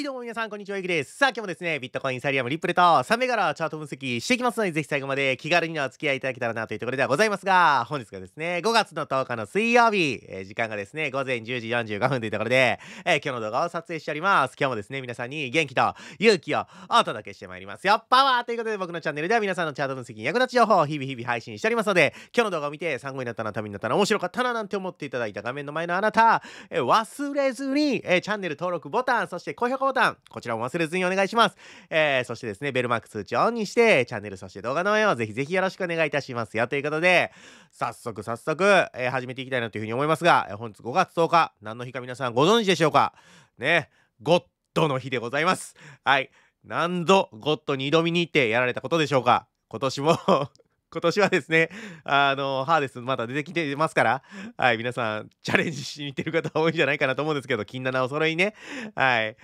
はいどうも皆さんこんにちはゆきですさあ今日もですねビットコインサリアムリップルとサメガラチャート分析していきますのでぜひ最後まで気軽にお付き合いいただけたらなというところではございますが本日がですね5月の10日の水曜日、えー、時間がですね午前10時45分というところで、えー、今日の動画を撮影しております今日もですね皆さんに元気と勇気をお届けしてまいりますよパワーということで僕のチャンネルでは皆さんのチャート分析に役立つ情報を日々日々配信しておりますので今日の動画を見て参考になったなためになったな面白かったななんて思っていただいた画面の前のあなた、えー、忘れずに、えチャンネル登録ボタンそして高評価ボタン、こちらも忘れずにお願いします。えー、そしてですね、ベルマーク通知をオンにして、チャンネル、そして動画の応援をぜひぜひよろしくお願いいたしますよ。ということで、早速早速、えー、始めていきたいなというふうに思いますが、えー、本日5月10日、何の日か皆さんご存知でしょうかね、ゴッドの日でございます。はい。何度ゴッドに挑みに行ってやられたことでしょうか今年も 今年はですね、あの、ハーデスまだ出てきてますから、はい、皆さん、チャレンジしに行ってる方多いんじゃないかなと思うんですけど、金七お揃いね。はい。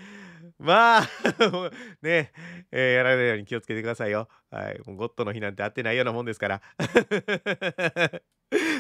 まあ ねえー、やられないように気をつけてくださいよはい、もうゴッドの日なんて会ってないようなもんですから。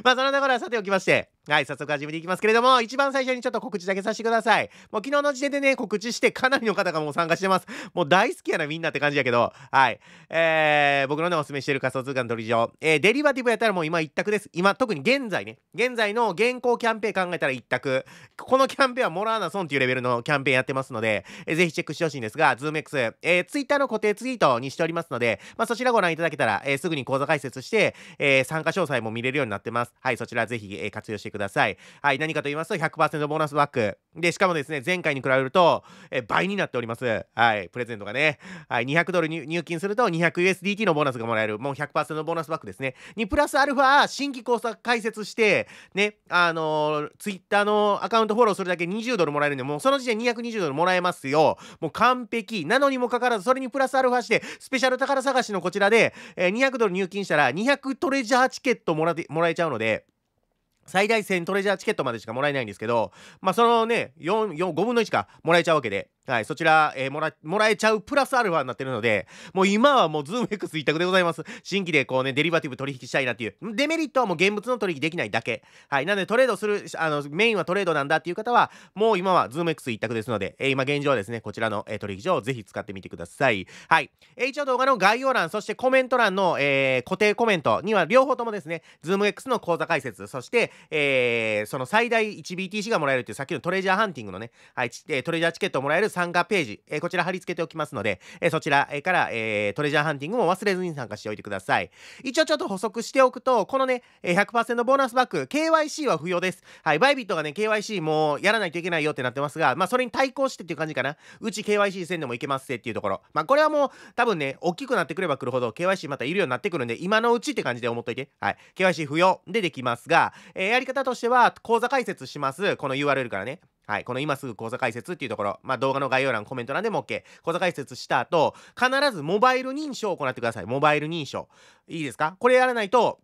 まあそのところはさておきまして、はい、早速始めていきますけれども、一番最初にちょっと告知だけさせてください。もう昨日の時点でね、告知してかなりの方がもう参加してます。もう大好きやなみんなって感じやけど、はい。えー、僕のね、おすすめしてる仮想通貨の取り場、えー、デリバティブやったらもう今一択です。今、特に現在ね、現在の現行キャンペーン考えたら一択。このキャンペーンはモラーナソンっていうレベルのキャンペーンやってますので、えー、ぜひチェックしてほしいんですが、ズーム X、えー、Twitter の固定ツイートにしておりますので、まあ、そちらご覧いただけたら、えー、すぐに講座解説して、えー、参加詳細も見れるようになってます。はい、そちらぜひ、えー、活用してください。はい、何かと言いますと100%ボーナスバック。で、しかもですね、前回に比べると、えー、倍になっております。はい、プレゼントがね。はい、200ドル入金すると 200USDT のボーナスがもらえる。もう100%ボーナスバックですね。にプラスアルファ、新規講座解説して、ね、あのー、Twitter のアカウントフォローするだけ20ドルもらえるんで、もうその時点220ドルもらえますよ。もう完璧。なのにもかかわらず、それにプラスアルファして、スペシャル宝探しのこちらで、えー、200ドル入金したら200トレジャーチケットもらもらえちゃうので、最大1000トレジャーチケットまでしかもらえないんですけど、まあ、そのね、4、4、5分の1かもらえちゃうわけで。はい、そちら、えー、もら、もらえちゃうプラスアルファになってるので、もう今はもうズーム X 一択でございます。新規でこうね、デリバティブ取引したいなっていう。デメリットはもう現物の取引できないだけ。はい、なのでトレードする、あの、メインはトレードなんだっていう方は、もう今はズーム X 一択ですので、えー、今現状はですね、こちらの、えー、取引所をぜひ使ってみてください。はい。えー、一応動画の概要欄、そしてコメント欄の、えー、固定コメントには両方ともですね、ズーム X の講座解説、そして、えー、その最大 1BTC がもらえるっていうさっきのトレジャーハンティングのね、はい、えー、トレジャーチケットをもらえる参加ページ、えこちら貼り付けておきますので、えそちらから、えトレジャーハンティングも忘れずに参加しておいてください。一応ちょっと補足しておくと、このね、100%ボーナスバック、KYC は不要です。はい、バイビットがね、KYC もうやらないといけないよってなってますが、まあ、それに対抗してっていう感じかな。うち KYC せんでもいけますっっていうところ。まあ、これはもう、多分ね、大きくなってくればくるほど、KYC またいるようになってくるんで、今のうちって感じで思っといて。はい。KYC 不要でできますが、えー、やり方としては、口座開設します。この URL からね。はい、この今すぐ講座解説っていうところ、まあ、動画の概要欄、コメント欄でも OK。講座解説した後、必ずモバイル認証を行ってください。モバイル認証。いいですかこれやらないと、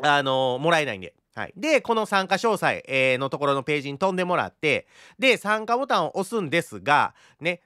あのー、もらえないんで。はい、で、この参加詳細、えー、のところのページに飛んでもらって、で、参加ボタンを押すんですが、ね、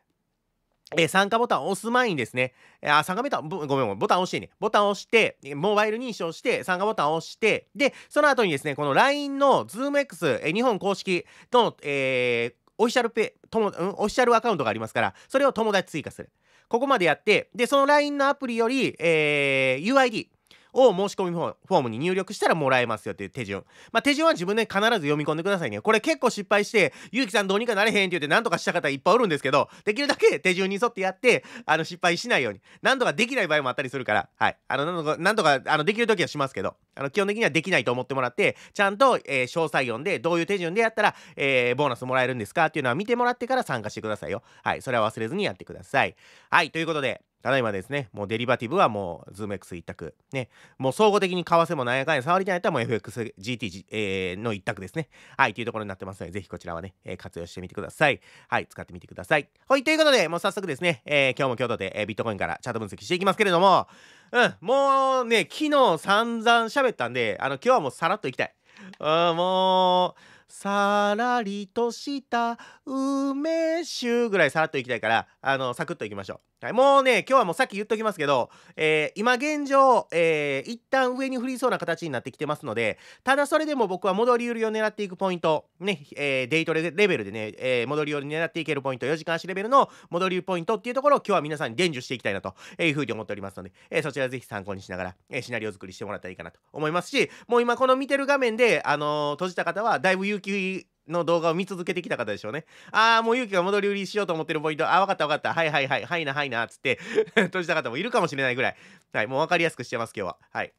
え参加ボタンを押す前にですね、あ、参加ボタン、ごめんごめん、ボタン押してね、ボタンを押して、モバイル認証して、参加ボタンを押して、で、その後にですね、この LINE の ZoomX、え日本公式の、えー、オフィシャルペ、とも、うん、オフィシャルアカウントがありますから、それを友達追加する。ここまでやって、で、その LINE のアプリより、えー、UID、を申し込みフォームに入力したらもらえますよという手順。まあ、手順は自分で必ず読み込んでくださいね。これ結構失敗して、ゆうきさんどうにかなれへんって言って何とかした方いっぱいおるんですけど、できるだけ手順に沿ってやって、あの、失敗しないように。何とかできない場合もあったりするから、はい。あの、何とか、何とか、あの、できる時はしますけど、あの、基本的にはできないと思ってもらって、ちゃんと、えー、詳細読んで、どういう手順でやったら、えー、ボーナスもらえるんですかっていうのは見てもらってから参加してくださいよ。はい。それは忘れずにやってください。はい。ということで、ただいまですね、もうデリバティブはもうズーム X 一択。ね、もう総合的に為替もなんやかんや触りたいともう FXGT、えー、の一択ですね。はい、というところになってますので、ぜひこちらはね、えー、活用してみてください。はい、使ってみてください。はい、ということで、もう早速ですね、えー、今日も京都で、えビットコインからチャート分析していきますけれども、うん、もうね、昨日散々喋ったんで、あの、今日はもうさらっといきたい。ん、もう、さらりとした梅酒ぐらいさらっといきたいから、あの、サクッといきましょう。はい、もうね、今日はもうさっき言っときますけど、えー、今現状、えー、一旦上に降りそうな形になってきてますので、ただそれでも僕は戻り売りを狙っていくポイント、ね、えー、デイトレベルでね、えー、戻り売り狙っていけるポイント、4時間足レベルの戻り売りポイントっていうところを今日は皆さんに伝授していきたいなというふうに思っておりますので、えー、そちらぜひ参考にしながら、えー、シナリオ作りしてもらったらいいかなと思いますし、もう今この見てる画面で、あのー、閉じた方はだいぶ勇気の動画を見続けてきた方でしょうね。ああ、もう勇気が戻り売りしようと思ってるポイント。あ、わかったわかった。はいはいはい。はいなはいな。つって 閉じた方もいるかもしれないぐらい。はい。もう分かりやすくしてます、今日は。はい。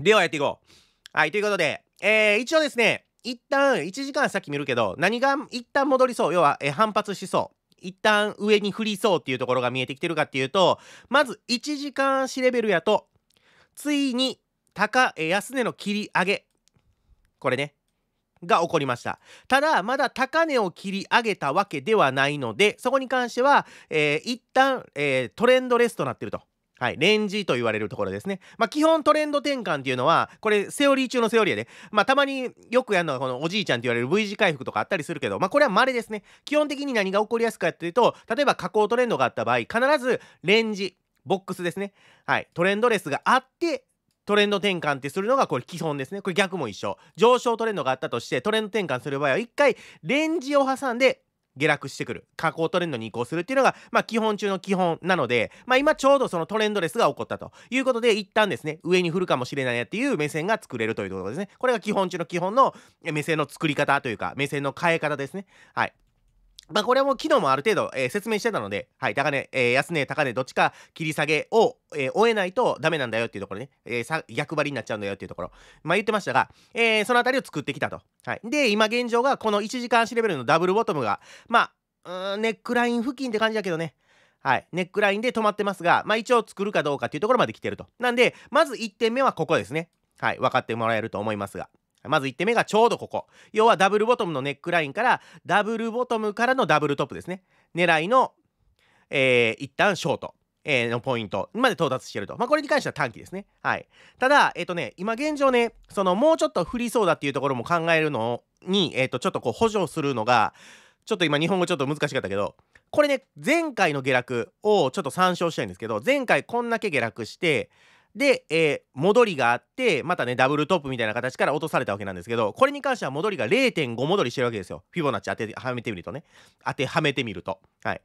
ではやっていこう。はい。ということで、えー、一応ですね、一旦1時間さっき見るけど、何が一旦戻りそう。要は、えー、反発しそう。一旦上に振りそうっていうところが見えてきてるかっていうと、まず1時間足レベルやと、ついに高安値の切り上げこれねが起こりましたただまだ高値を切り上げたわけではないのでそこに関しては、えー、一旦、えー、トレンドレスとなってると。はい、レンジと言われるところですね。まあ、基本トレンド転換っていうのは、これ、セオリー中のセオリーで、ね、まあ、たまによくやるのは、このおじいちゃんって言われる V 字回復とかあったりするけど、まあ、これは稀ですね。基本的に何が起こりやすくかっていうと、例えば下降トレンドがあった場合、必ずレンジ、ボックスですね。はい、トレンドレスがあって、トレンド転換ってするのがこれ基本ですね。これ逆も一緒。上昇トレンドがあったとしてトレンド転換する場合は一回レンジを挟んで下落してくる下降トレンドに移行するっていうのが、まあ、基本中の基本なので、まあ、今ちょうどそのトレンドレスが起こったということで一旦ですね上に振るかもしれないやっていう目線が作れるというところですねこれが基本中の基本の目線の作り方というか目線の変え方ですねはいまあ、これはもう昨日もある程度、えー、説明してたので、はい、高値、えー、安値、高値、どっちか切り下げを、えー、終えないとダメなんだよっていうところね、えー、逆張りになっちゃうんだよっていうところ、まあ、言ってましたが、えー、そのあたりを作ってきたと。はい、で、今現状がこの1時間足レベルのダブルボトムが、まあ、ネックライン付近って感じだけどね、はい、ネックラインで止まってますが、まあ、一応作るかどうかっていうところまで来てると。なんで、まず1点目はここですね。はい、分かってもらえると思いますが。まず1点目がちょうどここ要はダブルボトムのネックラインからダブルボトムからのダブルトップですね狙いの、えー、一旦ショートえー、のポイントまで到達してると。まあ、これに関しては短期ですね。はい。ただ、えっ、ー、とね、今現状ね、そのもうちょっと降りそうだっていうところも考えるのに、えっ、ー、と、ちょっとこう補助するのが、ちょっと今日本語ちょっと難しかったけど、これね、前回の下落をちょっと参照したいんですけど、前回こんだけ下落して、で、えー、戻りがあってまたねダブルトップみたいな形から落とされたわけなんですけどこれに関しては戻りが0.5戻りしてるわけですよフィボナッチ当てはめてみるとね当てはめてみるとはい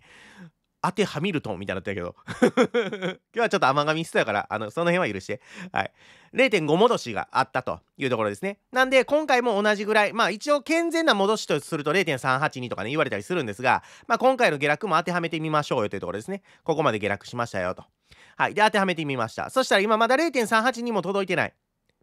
当てはみるとみたいになったけど 今日はちょっと甘噛みしてたからあのその辺は許してはい0.5戻しがあったというところですねなんで今回も同じぐらいまあ一応健全な戻しとすると0.382とかね言われたりするんですがまあ今回の下落も当てはめてみましょうよというところですねここまで下落しましたよとはい。で、当てはめてみました。そしたら今まだ0.38にも届いてない。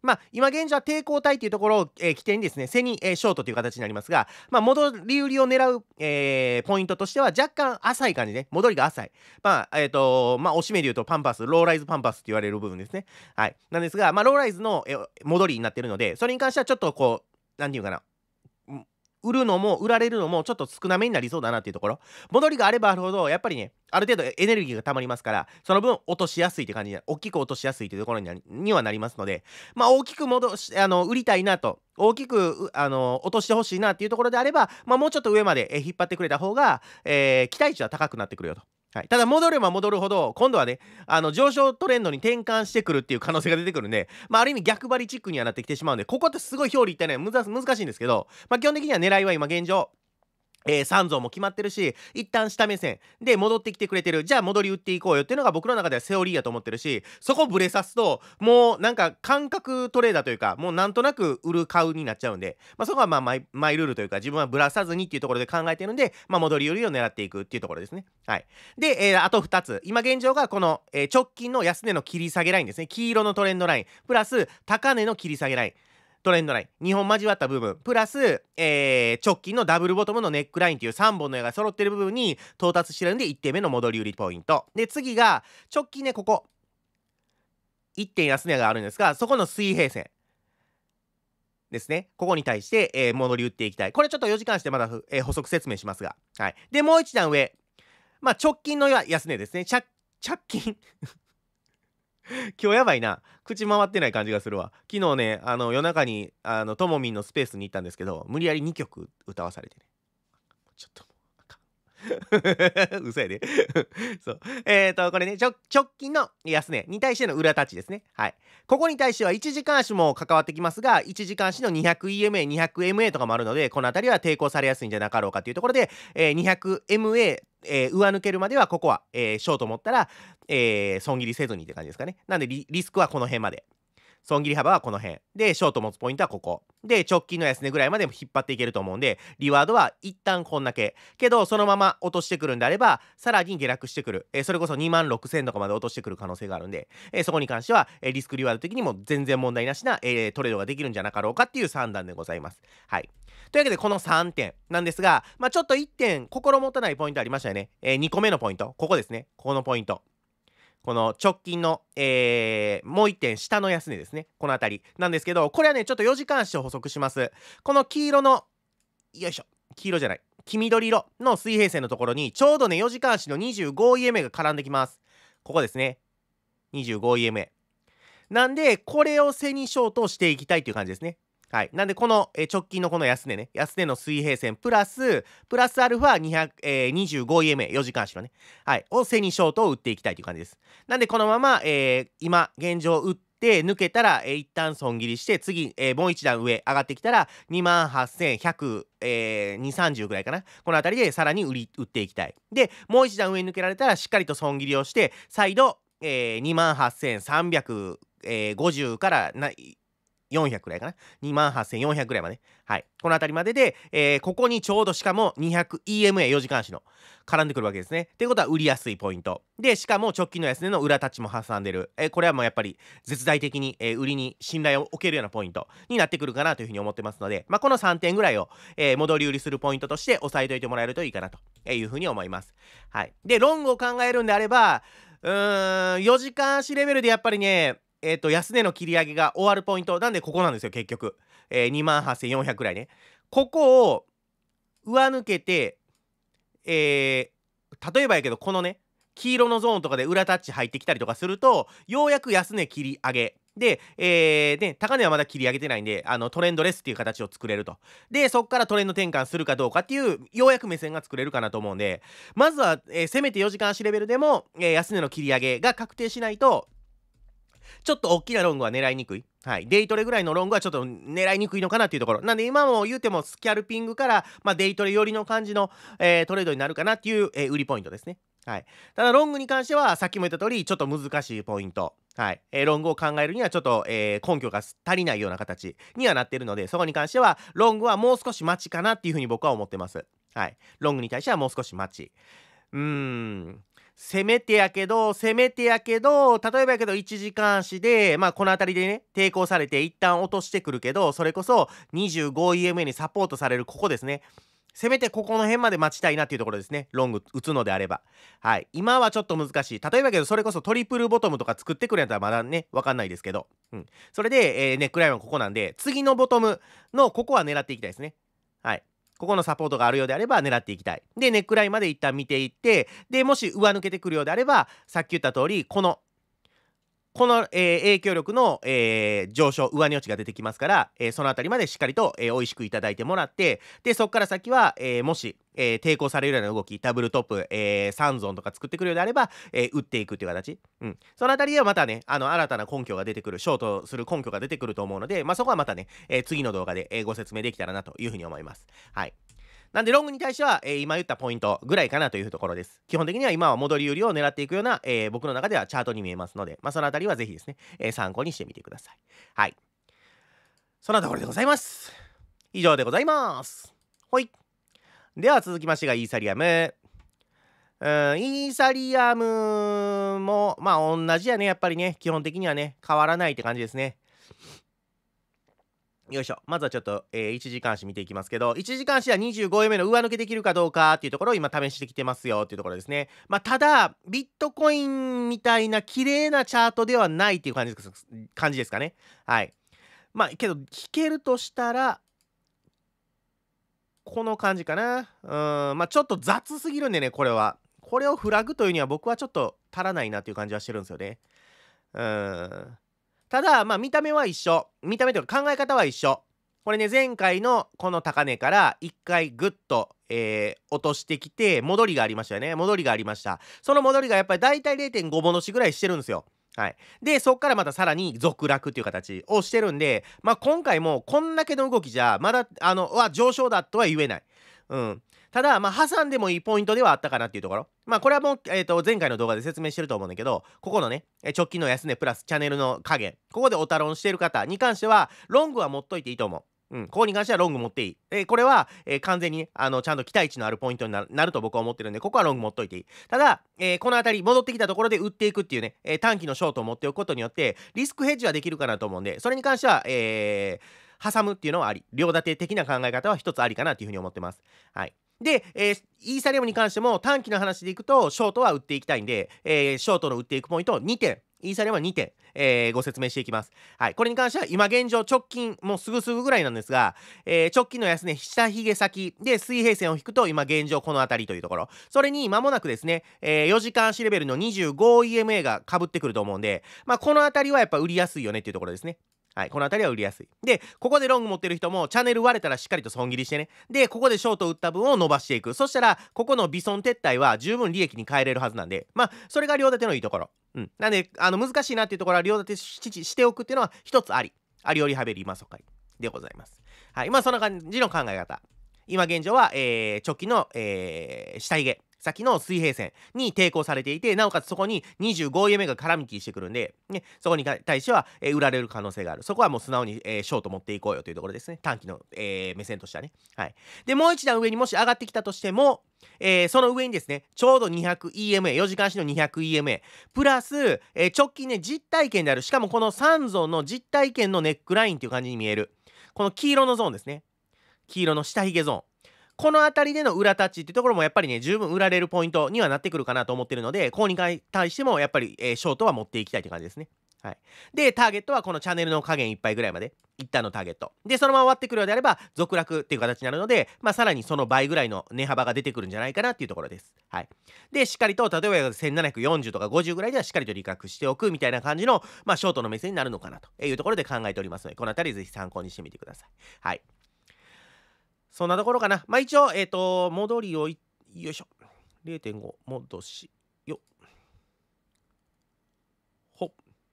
まあ、今現状は抵抗体っていうところを、えー、起点にですね、背に、えー、ショートという形になりますが、まあ、戻り売りを狙う、えー、ポイントとしては若干浅い感じで、ね、戻りが浅い。まあ、えっ、ー、とまあ、おしめで言うとパンパス、ローライズパンパスって言われる部分ですね。はい。なんですが、まあ、ローライズの、えー、戻りになってるので、それに関してはちょっとこう、なんていうかな、売るのも売られるのもちょっと少なめになりそうだなっていうところ戻りがあればあるほどやっぱりねある程度エネルギーが溜まりますからその分落としやすいって感じで大きく落としやすいっていうところにはなりますのでまあ大きく戻しあの売りたいなと大きくあの落としてほしいなっていうところであれば、まあ、もうちょっと上まで引っ張ってくれた方が、えー、期待値は高くなってくるよと。はい、ただ戻れば戻るほど今度はねあの上昇トレンドに転換してくるっていう可能性が出てくるんで、まあ、ある意味逆張りチックにはなってきてしまうんでここってすごい表裏一体ね難しいんですけど、まあ、基本的には狙いは今現状えー、三蔵も決まってるし、一旦下目線で戻ってきてくれてる。じゃあ戻り打っていこうよっていうのが僕の中ではセオリーやと思ってるし、そこブレさすと、もうなんか感覚トレーダーというか、もうなんとなく売る買うになっちゃうんで、まあ、そこはまあマイマイルールというか、自分はブラさずにっていうところで考えてるんで、まあ、戻り売りを狙っていくっていうところですね。はい。で、えー、あと2つ。今現状がこの、えー、直近の安値の切り下げラインですね。黄色のトレンドライン、プラス高値の切り下げライン。トレンドライン2本交わった部分プラス、えー、直近のダブルボトムのネックラインという3本の矢が揃ってる部分に到達してるんで1点目の戻り売りポイントで次が直近ねここ1点安値があるんですがそこの水平線ですね。ここに対して、えー、戻り打っていきたい。これちょっと4時間してまだ、えー、補足説明しますが。はい。で、もう一段上。まあ、直近の安値ですね。借金 今日やばいな口回ってない感じがするわ昨日ねあの夜中にあのともみんのスペースに行ったんですけど無理やり2曲歌わされてねちょっと 嘘やで。そう。えっ、ー、と、これね、ちょ、直近の安値に対しての裏タッチですね。はい。ここに対しては1時間足も関わってきますが、1時間足の 200EMA、200MA とかもあるので、この辺りは抵抗されやすいんじゃなかろうかというところで、えー、200MA えー、上抜けるまではここは、えー、ショート持ったら、えー、損切りせずにって感じですかね。なんでリスクはこの辺まで。損切り幅はこの辺。で、ショート持つポイントはここ。で、直近の安値ぐらいまでも引っ張っていけると思うんで、リワードは一旦こんだけ。けど、そのまま落としてくるんであれば、さらに下落してくる。えー、それこそ2万6000とかまで落としてくる可能性があるんで、えー、そこに関しては、えー、リスクリワード的にも全然問題なしな、えトレードができるんじゃなかろうかっていう算段でございます。はい。というわけで、この3点なんですが、まあ、ちょっと1点心もたないポイントありましたよね。え2個目のポイント、ここですね。ここのポイント。この直近の、えー、もう1点下の安値ですね。この辺りなんですけど、これはね、ちょっと4時間足を補足します。この黄色の、よいしょ、黄色じゃない、黄緑色の水平線のところに、ちょうどね、4時間足の 25EMA が絡んできます。ここですね。25EMA。なんで、これを背にショートしていきたいという感じですね。はい、なんでこの、え直近のこの安値ね安値の水平線プラスプラスアルファ、えー、25EMA4 時間足のね、はい、を背にショートを打っていきたいという感じですなんでこのまま、えー、今現状打って抜けたら、えー、一旦損切りして次、えー、もう一段上上がってきたら2万8100えー、230ぐらいかなこの辺りでさらに売り打っていきたいでもう一段上に抜けられたらしっかりと損切りをして再度、えー、2万8300えー、50からな400くらいかな。28,400くらいまで。はい。この辺りまでで、えー、ここにちょうどしかも 200EMA4 時間足の絡んでくるわけですね。ってことは売りやすいポイント。で、しかも直近の安値の裏立ちも挟んでる。えー、これはもうやっぱり絶大的に、えー、売りに信頼を置けるようなポイントになってくるかなというふうに思ってますので、まあ、この3点ぐらいを、え戻り売りするポイントとして押さえておいてもらえるといいかなというふうに思います。はい。で、ロングを考えるんであれば、うーん、4時間足レベルでやっぱりね、えっ、ー、と、安値の切り上げが終わるポイント、なんでここなんですよ、結局。えー、28,400くらいね。ここを上抜けて、えー、例えばやけど、このね、黄色のゾーンとかで裏タッチ入ってきたりとかすると、ようやく安値切り上げ。で、えー、で、高値はまだ切り上げてないんで、あの、トレンドレスっていう形を作れると。で、そこからトレンド転換するかどうかっていう、ようやく目線が作れるかなと思うんで、まずは、えー、せめて4時間足レベルでも、えー、安値の切り上げが確定しないと、ちょっと大きなロングは狙いにくい。はい、デイトレぐらいのロングはちょっと狙いにくいのかなっていうところ。なんで今も言うてもスキャルピングから、まあ、デイトレ寄りの感じの、えー、トレードになるかなっていう、えー、売りポイントですね。はい、ただロングに関してはさっきも言った通りちょっと難しいポイント。はいえー、ロングを考えるにはちょっと、えー、根拠が足りないような形にはなってるのでそこに関してはロングはもう少し待ちかなっていうふうに僕は思ってます。はい、ロングに対してはもう少し待ち。うーんせめてやけど、せめてやけど、例えばやけど1時間足で、まあこの辺りでね、抵抗されて一旦落としてくるけど、それこそ 25EMA にサポートされるここですね。せめてここの辺まで待ちたいなっていうところですね。ロング打つのであれば。はい。今はちょっと難しい。例えばけど、それこそトリプルボトムとか作ってくれたらまだね、わかんないですけど。うん。それで、えー、ネックラインはここなんで、次のボトムのここは狙っていきたいですね。はい。ここのサポートがあるようであれば狙っていきたい。で、ネックラインまで一旦見ていって、で、もし上抜けてくるようであれば、さっき言った通り、このこの、えー、影響力の、えー、上昇上値落ちが出てきますから、えー、そのあたりまでしっかりと、えー、美味しくいただいてもらってでそこから先は、えー、もし、えー、抵抗されるような動きダブルトップ、えー、サンゾンとか作ってくるようであれば、えー、打っていくという形、うん、そのあたりではまたねあの新たな根拠が出てくるショートする根拠が出てくると思うので、まあ、そこはまたね、えー、次の動画で、えー、ご説明できたらなというふうに思います。はいなんでロングに対しては、えー、今言ったポイントぐらいかなというところです。基本的には今は戻り売りを狙っていくような、えー、僕の中ではチャートに見えますので、まあ、そのあたりはぜひですね、えー、参考にしてみてください。はい。そんなところでございます。以上でございます。ほい。では続きましてがイーサリアム。うん、イーサリアムも、まあ同じやね、やっぱりね、基本的にはね、変わらないって感じですね。よいしょ。まずはちょっと、えー、1時間足見ていきますけど、1時間足は25円目の上抜けできるかどうかっていうところを今試してきてますよっていうところですね。まあ、ただ、ビットコインみたいな綺麗なチャートではないっていう感じです感じですかね。はい。まあ、けど、引けるとしたら、この感じかな。うん、まあ、ちょっと雑すぎるんでね、これは。これをフラグというには僕はちょっと足らないなっていう感じはしてるんですよね。うん。ただ、まあ、見た目は一緒。見た目というか考え方は一緒。これね、前回のこの高値から一回ぐっと、えー、落としてきて、戻りがありましたよね。戻りがありました。その戻りがやっぱり大体0.5戻しぐらいしてるんですよ。はい、でそこからまたさらに続落っていう形をしてるんで、まあ、今回もこんだけの動きじゃまだあのは上昇だとは言えない。うん、ただ、まあ、挟んでもいいポイントではあったかなっていうところ。まあ、これはもう、えっ、ー、と、前回の動画で説明してると思うんだけど、ここのね、直近の安値プラスチャンネルの影、ここでおたろんしてる方に関しては、ロングは持っといていいと思う。うん、ここに関してはロング持っていい。えー、これは、えー、完全に、ね、あの、ちゃんと期待値のあるポイントになると僕は思ってるんで、ここはロング持っといていい。ただ、えー、この辺り、戻ってきたところで売っていくっていうね、え短期のショートを持っておくことによって、リスクヘッジはできるかなと思うんで、それに関しては、え挟むっていうのはあり。両立て的な考え方は一つありかなというふうに思ってます。はい。で、えー、イーサリアムに関しても短期の話でいくと、ショートは売っていきたいんで、えー、ショートの売っていくポイント2点。イーサリアムは2点、えー、ご説明していきます。はい。これに関しては、今現状直近、もうすぐすぐぐらいなんですが、えー、直近の安値、下髭先で水平線を引くと、今現状この辺りというところ。それに、間もなくですね、えー、4時間足レベルの 25EMA が被ってくると思うんで、まあ、この辺りはやっぱ売りやすいよねっていうところですね。はい、この辺りは売りやすい。で、ここでロング持ってる人も、チャンネル割れたらしっかりと損切りしてね。で、ここでショート打った分を伸ばしていく。そしたら、ここの微損撤退は十分利益に変えれるはずなんで、まあ、それが両立てのいいところ。うん。なんで、あの、難しいなっていうところは両立てししておくっていうのは、一つあり。ありよりはべり今そかい。でございます。はい、まあ、そんな感じの考え方。今現状は、えー、直近の、えー、下髭。先の水平線に抵抗されていてなおかつそこに 25EM が絡みきしてくるんで、ね、そこに対しては、えー、売られる可能性があるそこはもう素直に、えー、ショート持っていこうよというところですね短期の、えー、目線としてはね、はい、でもう一段上にもし上がってきたとしてもえー、その上にですね、ちょうど 200EMA、4時間足の 200EMA、プラス、えー、直近ね、実体験である、しかもこの3ゾーンの実体験のネックラインという感じに見える、この黄色のゾーンですね、黄色の下髭ゾーン、この辺りでの裏タッチっていうところもやっぱりね、十分売られるポイントにはなってくるかなと思ってるので、ここに対してもやっぱり、えー、ショートは持っていきたいって感じですね。はい。で、ターゲットはこのチャンネルの加減いっぱいぐらいまで、一旦のターゲット。で、そのまま終わってくるようであれば、続落っていう形になるので、まあ、さらにその倍ぐらいの値幅が出てくるんじゃないかなっていうところです。はい。で、しっかりと、例えば1740とか50ぐらいではしっかりと利確しておくみたいな感じの、まあ、ショートの目線になるのかなというところで考えておりますので、この辺りぜひ参考にしてみてください。はい。そんなところかな。まあ一応、えっ、ー、と、戻りをよいしょ。0.5戻しよ。ほ。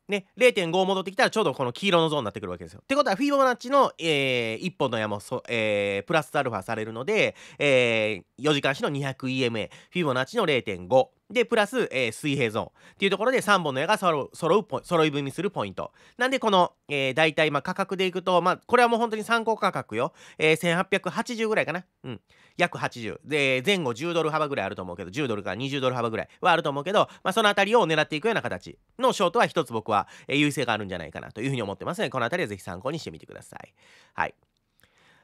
ね、0.5戻ってきたらちょうどこの黄色のゾーンになってくるわけですよ。ってことは、フィボナッチの、えー、1本の山もそ、えー、プラスアルファされるので、えー、4時間足の 200EMA、フィボナッチの0.5。で、プラス、えー、水平ゾーンっていうところで3本の矢が揃う揃い踏みするポイント。なんで、この、えー、大体、まあ、価格でいくと、まあ、これはもう本当に参考価格よ。えー、1880ぐらいかな。うん。約80。で、前後10ドル幅ぐらいあると思うけど、10ドルから20ドル幅ぐらいはあると思うけど、まあ、そのあたりを狙っていくような形のショートは一つ僕は、えー、優位性があるんじゃないかなというふうに思ってますの、で、このあたりはぜひ参考にしてみてください。はい。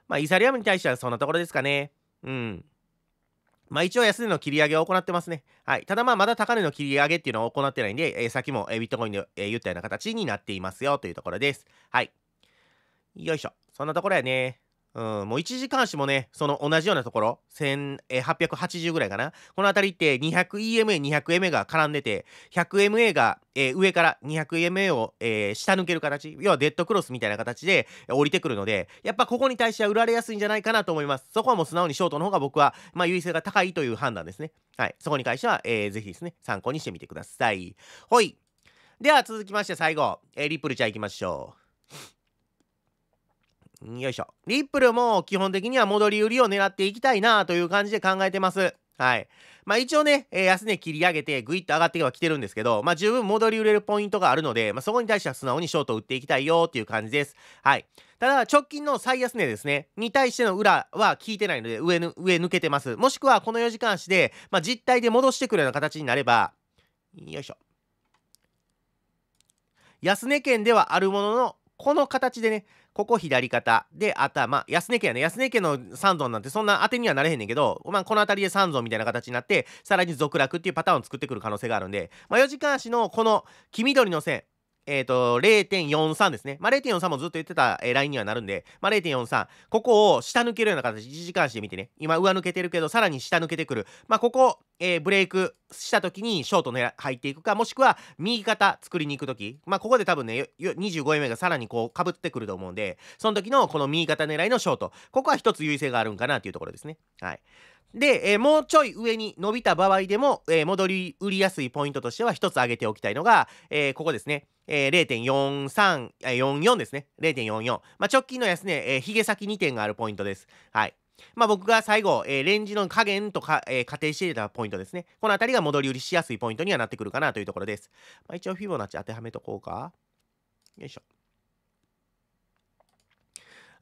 まあ、イサリアムに対してはそんなところですかね。うん。まあ一応安値の切り上げを行ってますね。はい。ただまあまだ高値の切り上げっていうのを行ってないんで、えー、も、えビットコインで、え言ったような形になっていますよというところです。はい。よいしょ。そんなところやね。うん、もう1時間足もね、その同じようなところ、1880ぐらいかな。この辺りって 200EMA、200MA が絡んでて、100MA が、えー、上から 200MA を、えー、下抜ける形、要はデッドクロスみたいな形で降りてくるので、やっぱここに対しては売られやすいんじゃないかなと思います。そこはもう素直にショートの方が僕は、まあ、優位性が高いという判断ですね。はい。そこに関しては、えー、ぜひですね、参考にしてみてください。ほい。では続きまして最後、えー、リップルちゃんいきましょう。よいしょ。リップルも基本的には戻り売りを狙っていきたいなという感じで考えてます。はい。まあ一応ね、えー、安値切り上げてグイッと上がってばきてるんですけど、まあ十分戻り売れるポイントがあるので、まあそこに対しては素直にショート打っていきたいよっていう感じです。はい。ただ直近の最安値ですね、に対しての裏は効いてないので上ぬ上抜けてます。もしくはこの4時間足で、まあ実体で戻してくるような形になれば、よいしょ。安値圏ではあるものの、この形でね、ここ左肩で頭、安根家やね、安根家の三尊なんてそんな当てにはなれへんねんけど、まあ、この辺りで三尊みたいな形になって、さらに続落っていうパターンを作ってくる可能性があるんで、まあ、4時間足のこの黄緑の線、えっ、ー、と、0.43ですね。まあ、0.43もずっと言ってた、えー、ラインにはなるんで、まあ、0.43。ここを下抜けるような形、1時間してみてね。今上抜けてるけど、さらに下抜けてくる。まあ、ここ、えー、ブレイクした時にショートの入っていくか、もしくは右肩作りに行く時。まあ、ここで多分ね、25円目がさらにこう被ってくると思うんで、その時のこの右肩狙いのショート。ここは一つ優位性があるんかなというところですね。はい。で、えー、もうちょい上に伸びた場合でも、えー、戻り売りやすいポイントとしては一つ挙げておきたいのが、えー、ここですね。えー、0.43、44ですね。0.44。まあ、直近の安値、ね、えー、先2点があるポイントです。はい。まあ、僕が最後、えー、レンジの加減とか、えー、仮定していたポイントですね。このあたりが戻り売りしやすいポイントにはなってくるかなというところです。まあ、一応フィボナッチ当てはめとこうか。よいしょ。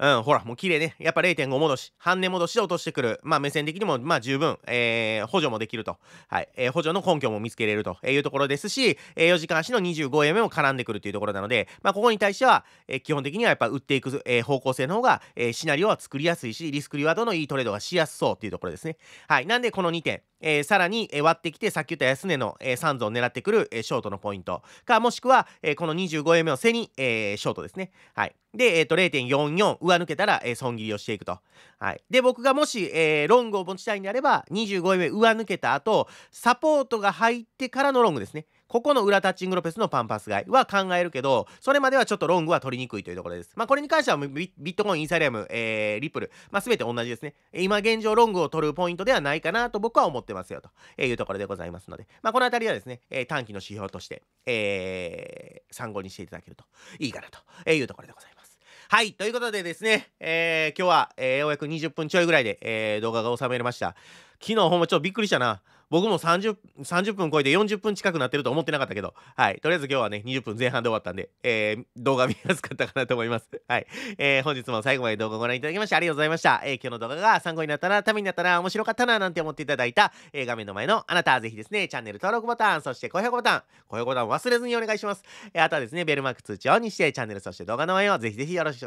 うん、ほら、もう綺麗ね。やっぱ0.5戻し、半値戻しで落としてくる。まあ、目線的にも、まあ、十分、えー、補助もできると。はい。えー、補助の根拠も見つけれるというところですし、えー、4時間足の25円目も絡んでくるというところなので、まあ、ここに対しては、えー、基本的にはやっぱ売っていく、えー、方向性の方が、えー、シナリオは作りやすいし、リスクリワードのいいトレードがしやすそうというところですね。はい。なんで、この2点。えー、さらに、え割ってきてさっき言った安値の、えー、を狙ってくる、えショートのポイントかもしくは、えこの25円目を背に、えショートですね。はい、で、えー、と0.44上抜けたら、え損切りをしていくと。はい、で僕がもし、えロングを持ちたいんであれば25円目上抜けた後サポートが入ってからのロングですね。ここの裏タッチングロペスのパンパス買いは考えるけど、それまではちょっとロングは取りにくいというところです。まあ、これに関してはビットコイン、イーサリアム、えー、リップル、まあ、全て同じですね。今現状ロングを取るポイントではないかなと僕は思ってますよというところでございますので、まあ、このあたりはですね、えー、短期の指標として、えー、参考にしていただけるといいかなというところでございます。はい。ということでですね、えー、今日は、えー、ようやく20分ちょいぐらいで、えー、動画が収められました。昨日ほんまちょっとびっくりしたな。僕も 30, 30分超えて40分近くなってると思ってなかったけど、はい。とりあえず今日はね、20分前半で終わったんで、えー、動画見やすかったかなと思います。はい。えー、本日も最後まで動画をご覧いただきましてありがとうございました。えー、今日の動画が参考になったな、ためになったな、面白かったな、なんて思っていただいた、えー、画面の前のあなた、はぜひですね、チャンネル登録ボタン、そして高評価ボタン、高評価ボタン忘れずにお願いします。えー、あとはですね、ベルマーク通知オンにして、チャンネル、そして動画の前をぜひぜひよろしく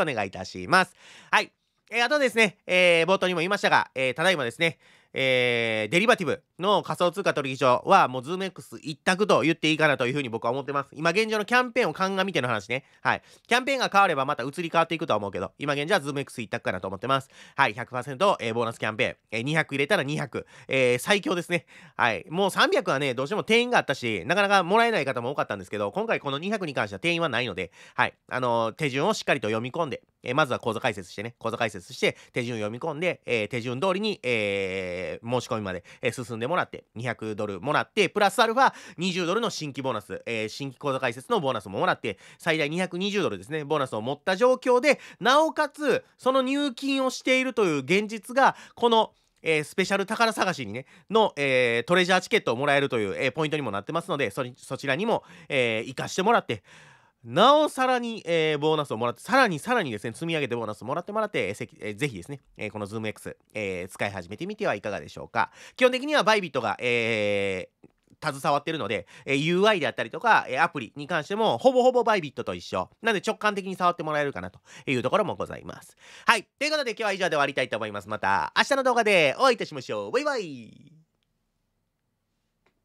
お願いいたします。はい。えあとですね、え冒頭にも言いましたが、えただいまですね、えー、デリバティブの仮想通貨取引所はもうズーム X 一択と言っていいかなというふうに僕は思ってます。今現状のキャンペーンを鑑みての話ね。はい。キャンペーンが変わればまた移り変わっていくとは思うけど、今現状はズーム X 一択かなと思ってます。はい。100%、えー、ボーナスキャンペーン。えー、200入れたら200。えー、最強ですね。はい。もう300はね、どうしても定員があったし、なかなかもらえない方も多かったんですけど、今回この200に関しては定員はないので、はい。あのー、手順をしっかりと読み込んで、えー、まずは講座解説してね、講座解説して、手順を読み込んで、えー、手順通りに、えー、申し込みまで、え進んでもらって、200ドルもらって、プラスアルファ20ドルの新規ボーナス、え新規講座解説のボーナスももらって、最大220ドルですね、ボーナスを持った状況で、なおかつ、その入金をしているという現実が、この、えー、スペシャル宝探しにね、の、えー、トレジャーチケットをもらえるという、えー、ポイントにもなってますので、そそちらにも、えー、活かしてもらって、なおさらに、えー、ボーナスをもらって、さらにさらにですね、積み上げてボーナスをもらってもらって、えーえー、ぜひですね、えー、この ZoomX、えー、使い始めてみてはいかがでしょうか。基本的にはバイビットが、えー、携わってるので、えー、UI であったりとか、えー、アプリに関しても、ほぼほぼバイビットと一緒。なので直感的に触ってもらえるかなというところもございます。はい。ということで今日は以上で終わりたいと思います。また明日の動画でお会いいたしましょう。バイバイ